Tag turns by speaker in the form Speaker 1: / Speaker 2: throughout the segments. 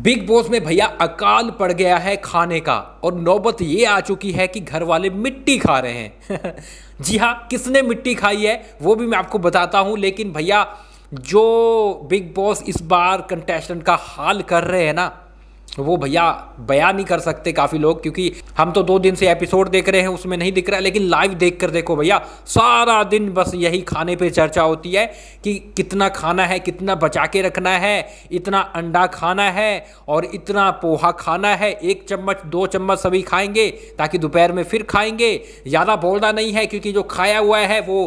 Speaker 1: big boss में भैया अकाल पड़ गया है खाने का और नौबत ये आ चुकी है कि घर वाले मिट्टी खा रहे हैं जी हाँ किसने मिट्टी खाई है वो भी मैं आपको बताता हूँ लेकिन भैया जो बिग बॉस इस बार कंटेस्टेंट का हाल कर रहे हैं ना वो भैया बयान नहीं कर सकते काफ़ी लोग क्योंकि हम तो दो दिन से एपिसोड देख रहे हैं उसमें नहीं दिख रहा है लेकिन लाइव देख कर देखो भैया सारा दिन बस यही खाने पे चर्चा होती है कि कितना खाना है कितना बचा के रखना है इतना अंडा खाना है और इतना पोहा खाना है एक चम्मच दो चम्मच सभी खाएंगे ताकि दोपहर में फिर खाएंगे ज़्यादा बोलना नहीं है क्योंकि जो खाया हुआ है वो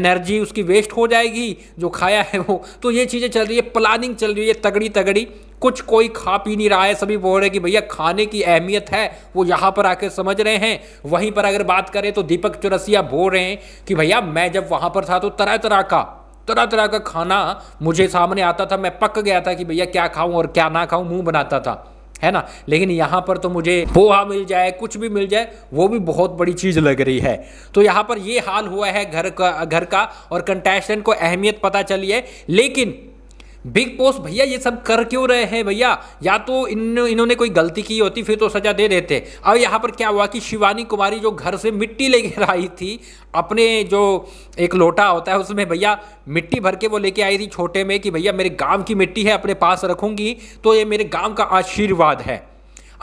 Speaker 1: एनर्जी उसकी वेस्ट हो जाएगी जो खाया है वो तो ये चीज़ें चल रही है प्लानिंग चल रही है तगड़ी तगड़ी कुछ कोई खा पी नहीं रहा है सभी बोल रहे कि भैया खाने की अहमियत है वो यहाँ पर आकर समझ रहे हैं वहीं पर अगर बात करें तो दीपक चौरसिया बोल रहे हैं कि भैया मैं जब वहाँ पर था तो तरह तरह का तरह तरह का खाना मुझे सामने आता था मैं पक गया था कि भैया क्या खाऊं और क्या ना खाऊं मुंह बनाता था है ना लेकिन यहाँ पर तो मुझे पोहा मिल जाए कुछ भी मिल जाए वो भी बहुत बड़ी चीज़ लग रही है तो यहाँ पर ये हाल हुआ है घर का घर का और कंटेस्टेंट को अहमियत पता चली है लेकिन बिग बॉस भैया ये सब कर क्यों रहे हैं भैया या तो इन इन्होंने कोई गलती की होती फिर तो सजा दे देते अब यहाँ पर क्या हुआ कि शिवानी कुमारी जो घर से मिट्टी लेकर आई थी अपने जो एक लोटा होता है उसमें भैया मिट्टी भर के वो लेके आई थी छोटे में कि भैया मेरे गांव की मिट्टी है अपने पास रखूंगी तो ये मेरे गाँव का आशीर्वाद है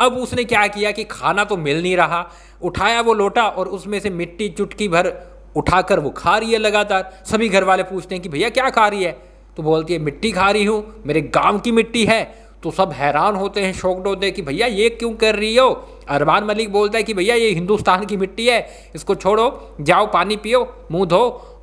Speaker 1: अब उसने क्या किया कि खाना तो मिल नहीं रहा उठाया वो लोटा और उसमें से मिट्टी चुटकी भर उठाकर वो खा रही है लगातार सभी घर वाले पूछते हैं कि भैया क्या खा रही है तो बोलती है मिट्टी खा रही हूँ मेरे गांव की मिट्टी है तो सब हैरान होते हैं शोक डोते कि भैया ये क्यों कर रही हो अरबान मलिक बोलता है कि भैया ये हिंदुस्तान की मिट्टी है इसको छोड़ो जाओ पानी पियो मुंह धो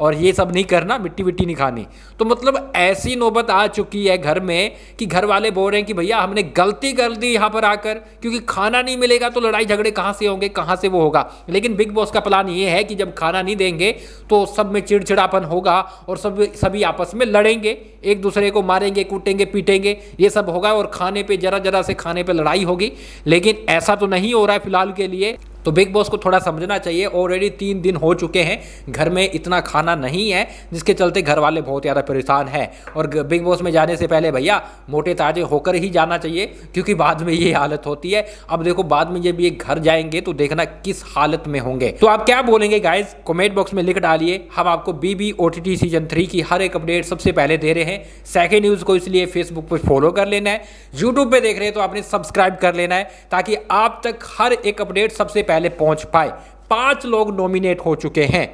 Speaker 1: और ये सब नहीं करना मिट्टी विट्टी नहीं खानी तो मतलब ऐसी नौबत आ चुकी है घर में कि घर वाले बोल रहे हैं कि भैया हमने गलती कर दी यहाँ पर आकर क्योंकि खाना नहीं मिलेगा तो लड़ाई झगड़े कहाँ से होंगे कहाँ से वो होगा लेकिन बिग बॉस का प्लान ये है कि जब खाना नहीं देंगे तो सब में चिड़चिड़ापन होगा और सब सभी आपस में लड़ेंगे एक दूसरे को मारेंगे कूटेंगे पीटेंगे ये सब होगा और खाने पर जरा जरा से खाने पर लड़ाई होगी लेकिन ऐसा तो नहीं हो रहा है फिलहाल के लिए तो बिग बॉस को थोड़ा समझना चाहिए ऑलरेडी तीन दिन हो चुके हैं घर में इतना खाना नहीं है जिसके चलते घर वाले बहुत ज़्यादा परेशान हैं और बिग बॉस में जाने से पहले भैया मोटे ताजे होकर ही जाना चाहिए क्योंकि बाद में ये हालत होती है अब देखो बाद में जब ये घर जाएंगे तो देखना किस हालत में होंगे तो आप क्या बोलेंगे गाइज कॉमेंट बॉक्स में लिख डालिए हम आपको बीबी टी सीजन थ्री की हर एक अपडेट सबसे पहले दे रहे हैं सेकेंड न्यूज़ को इसलिए फेसबुक पर फॉलो कर लेना है यूट्यूब पर देख रहे हैं तो आपने सब्सक्राइब कर लेना है ताकि आप तक हर एक अपडेट सबसे पहले पहले पहुंच पाए पांच लोग नॉमिनेट हो चुके हैं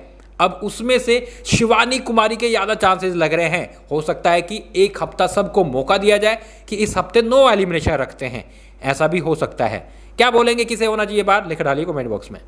Speaker 1: अब उसमें से शिवानी कुमारी के ज़्यादा चांसेस लग रहे हैं हो सकता है कि एक हफ्ता सबको मौका दिया जाए कि इस हफ्ते नो एलिमिनेशन रखते हैं ऐसा भी हो सकता है क्या बोलेंगे किसे होना चाहिए बात लिख डालिए कमेंट बॉक्स में